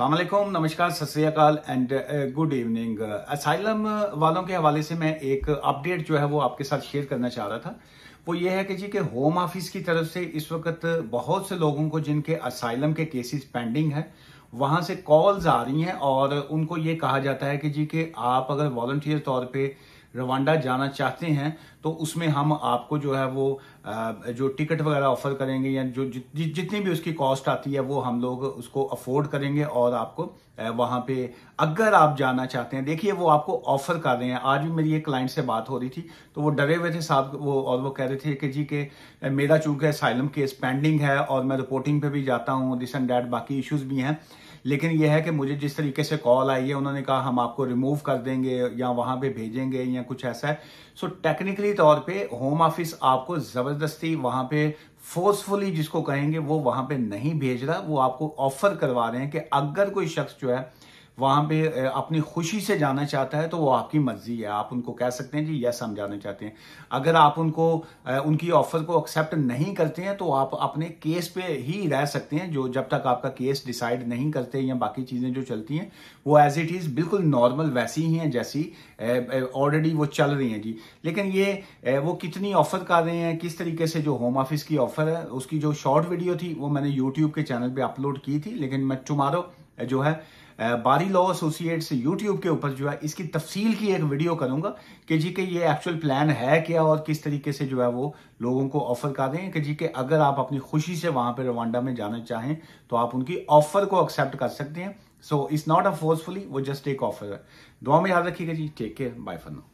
अलैक्म नमस्कार सत and good evening asylum वालों के हवाले से मैं एक अपडेट जो है वो आपके साथ शेयर करना चाह रहा था वो ये है कि जी के होम ऑफिस की तरफ से इस वक्त बहुत से लोगों को जिनके असाइलम के केसेस पेंडिंग है वहां से कॉल्स आ रही हैं और उनको ये कहा जाता है कि जी के आप अगर वॉल्टियर तौर पर रवांडा जाना चाहते हैं तो उसमें हम आपको जो है वो जो टिकट वगैरह ऑफर करेंगे या जो जि, जि, जितनी भी उसकी कॉस्ट आती है वो हम लोग उसको अफोर्ड करेंगे और आपको वहाँ पे अगर आप जाना चाहते हैं देखिए वो आपको ऑफर कर रहे हैं आज भी मेरी एक क्लाइंट से बात हो रही थी तो वो डरे हुए थे साहब वो और वो कह रहे थे कि जी के मेरा चूंकि साइलम केस पेंडिंग है और मैं रिपोर्टिंग पे भी जाता हूँ दिस एंड डैट बाकी इश्यूज भी हैं लेकिन यह है कि मुझे जिस तरीके से कॉल आई है उन्होंने कहा हम आपको रिमूव कर देंगे या वहां पे भेजेंगे या कुछ ऐसा है सो टेक्निकली तौर पे होम ऑफिस आपको जबरदस्ती वहां पे फोर्सफुली जिसको कहेंगे वो वहां पे नहीं भेज रहा वो आपको ऑफर करवा रहे हैं कि अगर कोई शख्स जो है वहाँ पे अपनी खुशी से जाना चाहता है तो वो आपकी मर्जी है आप उनको कह सकते हैं जी यस हम जाना चाहते हैं अगर आप उनको उनकी ऑफर को एक्सेप्ट नहीं करते हैं तो आप अपने केस पे ही रह सकते हैं जो जब तक आपका केस डिसाइड नहीं करते या बाकी चीज़ें जो चलती हैं वो एज इट इज़ बिल्कुल नॉर्मल वैसी ही हैं जैसी ऑलरेडी वो चल रही हैं जी लेकिन ये वो कितनी ऑफर कर रहे हैं किस तरीके से जो होम ऑफिस की ऑफर है उसकी जो शॉर्ट वीडियो थी वो मैंने यूट्यूब के चैनल पर अपलोड की थी लेकिन मैं टुमारो जो है बारी लॉ एसोसिएट्स यूट्यूब के ऊपर जो है इसकी तफसील की एक वीडियो करूंगा कि जी के ये एक्चुअल प्लान है क्या और किस तरीके से जो है वो लोगों को ऑफर कर दें कि जी के अगर आप अपनी खुशी से वहां पर रवांडा में जाना चाहें तो आप उनकी ऑफर को एक्सेप्ट कर सकते हैं so it's not a forcefully वो जस्ट एक ऑफर है दुआ में याद रखिएगा जी take care bye for now